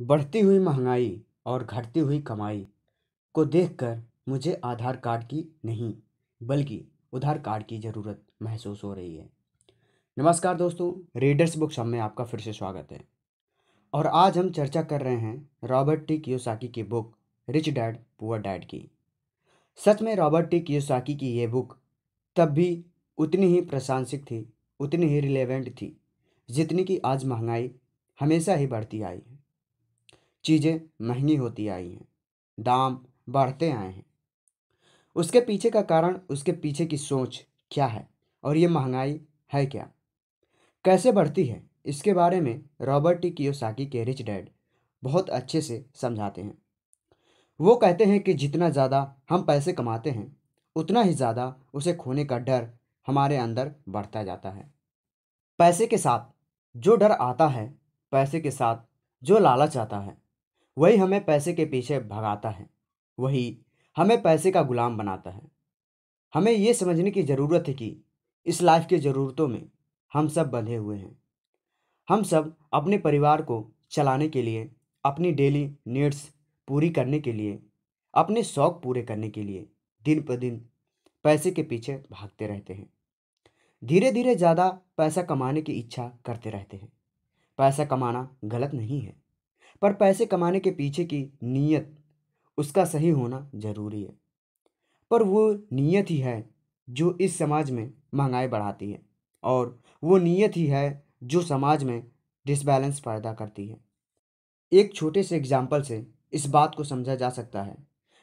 बढ़ती हुई महंगाई और घटती हुई कमाई को देखकर मुझे आधार कार्ड की नहीं बल्कि उधार कार्ड की ज़रूरत महसूस हो रही है नमस्कार दोस्तों रीडर्स बुक सब में आपका फिर से स्वागत है और आज हम चर्चा कर रहे हैं रॉबर्ट टी कियोसाकी की book rich dad poor dad की सच में रॉबर्ट टी कियोसाकी की यह बुक तब भी उतनी ही प्रशांसिक थी उतनी ही रिलेवेंट थी जितनी कि आज महंगाई हमेशा ही बढ़ती आई है चीज़ें महंगी होती आई हैं दाम बढ़ते आए हैं उसके पीछे का कारण उसके पीछे की सोच क्या है और ये महंगाई है क्या कैसे बढ़ती है इसके बारे में रॉबर्ट टी कियोसाकी के रिच डैड बहुत अच्छे से समझाते हैं वो कहते हैं कि जितना ज़्यादा हम पैसे कमाते हैं उतना ही ज़्यादा उसे खोने का डर हमारे अंदर बढ़ता जाता है पैसे के साथ जो डर आता है पैसे के साथ जो लालच आता है वही हमें पैसे के पीछे भगाता है वही हमें पैसे का गुलाम बनाता है हमें ये समझने की ज़रूरत है कि इस लाइफ की ज़रूरतों में हम सब बंधे हुए हैं हम सब अपने परिवार को चलाने के लिए अपनी डेली नीड्स पूरी करने के लिए अपने शौक़ पूरे करने के लिए दिन पर दिन पैसे के पीछे भागते रहते हैं धीरे धीरे ज़्यादा पैसा कमाने की इच्छा करते रहते हैं पैसा कमाना गलत नहीं है पर पैसे कमाने के पीछे की नीयत उसका सही होना ज़रूरी है पर वो नीयत ही है जो इस समाज में महंगाई बढ़ाती है और वो नीयत ही है जो समाज में डिसबैलेंस पैदा करती है एक छोटे से एग्जाम्पल से इस बात को समझा जा सकता है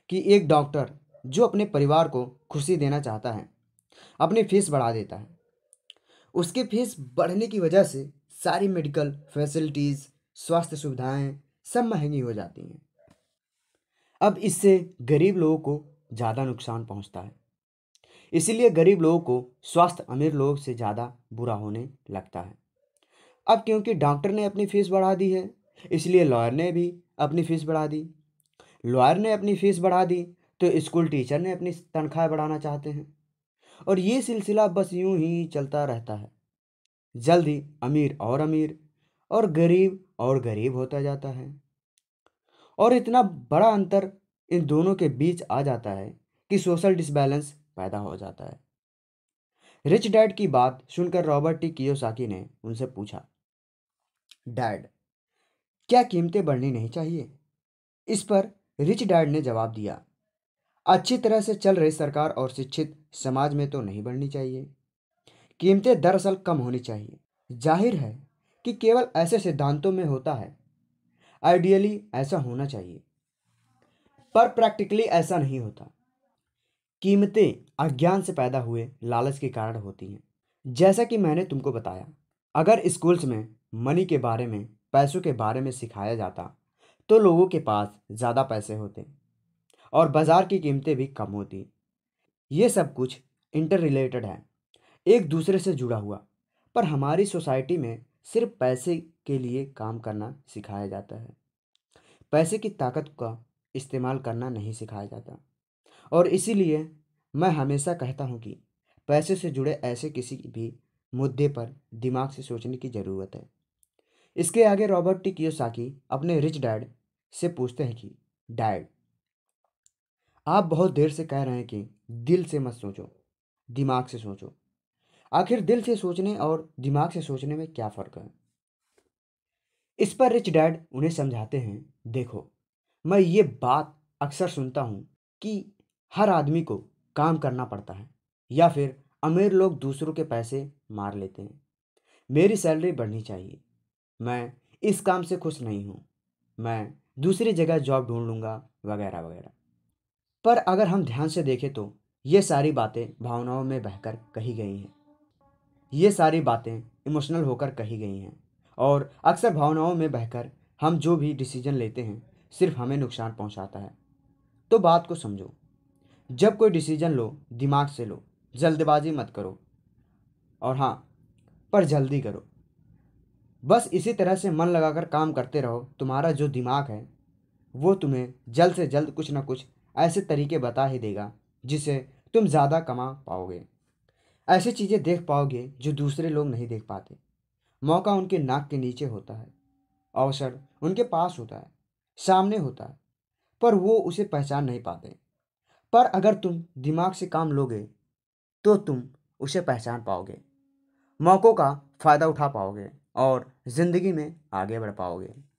कि एक डॉक्टर जो अपने परिवार को खुशी देना चाहता है अपनी फीस बढ़ा देता है उसके फीस बढ़ने की वजह से सारी मेडिकल फैसिलिटीज़ स्वास्थ्य सुविधाएं सब महंगी हो जाती हैं अब इससे गरीब लोगों को ज़्यादा नुकसान पहुंचता है इसीलिए गरीब लोगों को स्वास्थ्य अमीर लोगों से ज़्यादा बुरा होने लगता है अब क्योंकि डॉक्टर ने अपनी फ़ीस बढ़ा दी है इसलिए लॉयर ने भी अपनी फ़ीस बढ़ा दी लॉयर ने अपनी फ़ीस बढ़ा दी तो स्कूल टीचर ने अपनी तनख्वाह बढ़ाना चाहते हैं और ये सिलसिला बस यूं ही चलता रहता है जल्द ही अमीर और अमीर और गरीब और गरीब होता जाता है और इतना बड़ा अंतर इन दोनों के बीच आ जाता है कि सोशल डिसबैलेंस पैदा हो जाता है रिच डैड की बात सुनकर रॉबर्ट टी कियोसाकी ने उनसे पूछा डैड क्या कीमतें बढ़नी नहीं चाहिए इस पर रिच डैड ने जवाब दिया अच्छी तरह से चल रही सरकार और शिक्षित समाज में तो नहीं बढ़नी चाहिए कीमतें दरअसल कम होनी चाहिए जाहिर है कि केवल ऐसे सिद्धांतों में होता है आइडियली ऐसा होना चाहिए पर प्रैक्टिकली ऐसा नहीं होता कीमतें अज्ञान से पैदा हुए लालच के कारण होती हैं जैसा कि मैंने तुमको बताया अगर स्कूल्स में मनी के बारे में पैसों के बारे में सिखाया जाता तो लोगों के पास ज़्यादा पैसे होते और बाज़ार की कीमतें भी कम होती ये सब कुछ इंटर रिलेटेड है एक दूसरे से जुड़ा हुआ पर हमारी सोसाइटी में सिर्फ पैसे के लिए काम करना सिखाया जाता है पैसे की ताकत का इस्तेमाल करना नहीं सिखाया जाता और इसीलिए मैं हमेशा कहता हूँ कि पैसे से जुड़े ऐसे किसी भी मुद्दे पर दिमाग से सोचने की ज़रूरत है इसके आगे रॉबर्ट टी कियोसाकी अपने रिच डैड से पूछते हैं कि डैड आप बहुत देर से कह रहे हैं कि दिल से मत सोचो दिमाग से सोचो आखिर दिल से सोचने और दिमाग से सोचने में क्या फ़र्क है इस पर रिच डैड उन्हें समझाते हैं देखो मैं ये बात अक्सर सुनता हूँ कि हर आदमी को काम करना पड़ता है या फिर अमीर लोग दूसरों के पैसे मार लेते हैं मेरी सैलरी बढ़नी चाहिए मैं इस काम से खुश नहीं हूँ मैं दूसरी जगह जॉब ढूंढ लूँगा वगैरह वगैरह पर अगर हम ध्यान से देखें तो ये सारी बातें भावनाओं में बहकर कही गई हैं ये सारी बातें इमोशनल होकर कही गई हैं और अक्सर भावनाओं में बहकर हम जो भी डिसीजन लेते हैं सिर्फ हमें नुकसान पहुंचाता है तो बात को समझो जब कोई डिसीजन लो दिमाग से लो जल्दबाजी मत करो और हाँ पर जल्दी करो बस इसी तरह से मन लगाकर काम करते रहो तुम्हारा जो दिमाग है वो तुम्हें जल्द से जल्द कुछ ना कुछ ऐसे तरीके बता ही देगा जिसे तुम ज़्यादा कमा पाओगे ऐसी चीज़ें देख पाओगे जो दूसरे लोग नहीं देख पाते मौका उनके नाक के नीचे होता है अवसर उनके पास होता है सामने होता है पर वो उसे पहचान नहीं पाते पर अगर तुम दिमाग से काम लोगे तो तुम उसे पहचान पाओगे मौक़ों का फ़ायदा उठा पाओगे और ज़िंदगी में आगे बढ़ पाओगे